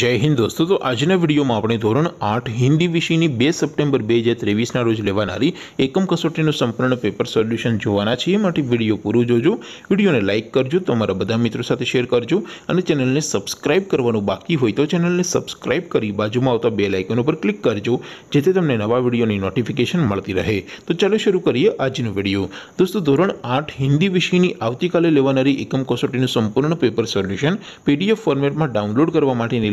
જય હિન્દ દોસ્તો તો આજના વિડીયોમાં આપણે ધોરણ આઠ હિન્દી વિષયની બે સપ્ટેમ્બર બે હજાર ત્રેવીસના રોજ લેવાનારી એકમ કસોટીનું સંપૂર્ણ પેપર સોલ્યુશન જોવાના છીએ માટે વિડીયો પૂરું જોજો વિડીયોને લાઇક કરજો તમારા બધા મિત્રો સાથે શેર કરજો અને ચેનલને સબસ્ક્રાઇબ કરવાનું બાકી હોય તો ચેનલને સબસ્ક્રાઇબ કરી બાજુમાં આવતા બે લાઇકન ઉપર ક્લિક કરજો જેથી તમને નવા વિડીયોની નોટિફિકેશન મળતી રહે તો ચાલો શરૂ કરીએ આજનો વિડીયો દોસ્તો ધોરણ આઠ હિન્દી વિષયની આવતીકાલે લેવાનારી એકમ કસોટીનું સંપૂર્ણ પેપર સોલ્યુશન પીડીએફ ફોર્મેટમાં ડાઉનલોડ કરવા માટેની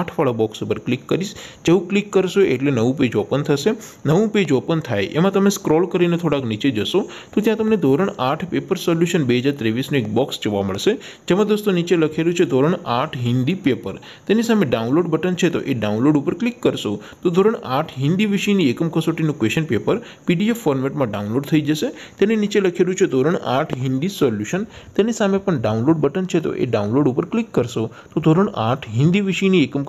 આઠવાળા બોક્સ ઉપર ક્લિક કરીશ જેવું ક્લિક કરશો એટલે નવું પેજ ઓપન થશે નવું પેજ ઓપન થાય એમાં તમે સ્ક્રોલ કરીને થોડાક નીચે જશો તો ત્યાં તમને ધોરણ આઠ પેપર સોલ્યુશન બે હજાર ત્રેવીસનું એક બોક્સ જોવા મળશે જેમાં દોસ્તો નીચે લખેલું છે ધોરણ આઠ હિન્દી પેપર તેની સામે ડાઉનલોડ બટન છે તો એ ડાઉનલોડ ઉપર ક્લિક કરશો તો ધોરણ આઠ હિન્દી વિષયની એકમ કસોટીનું ક્વેશ્ચન પેપર પીડીએફ ફોર્મેટમાં ડાઉનલોડ થઈ જશે તેની નીચે લખેલું છે ધોરણ આઠ હિન્દી સોલ્યુશન તેની સામે પણ ડાઉનલોડ બટન છે તો એ ડાઉનલોડ ઉપર ક્લિક કરશો તો ધોરણ આઠ હિન્દી વિષયની એકમ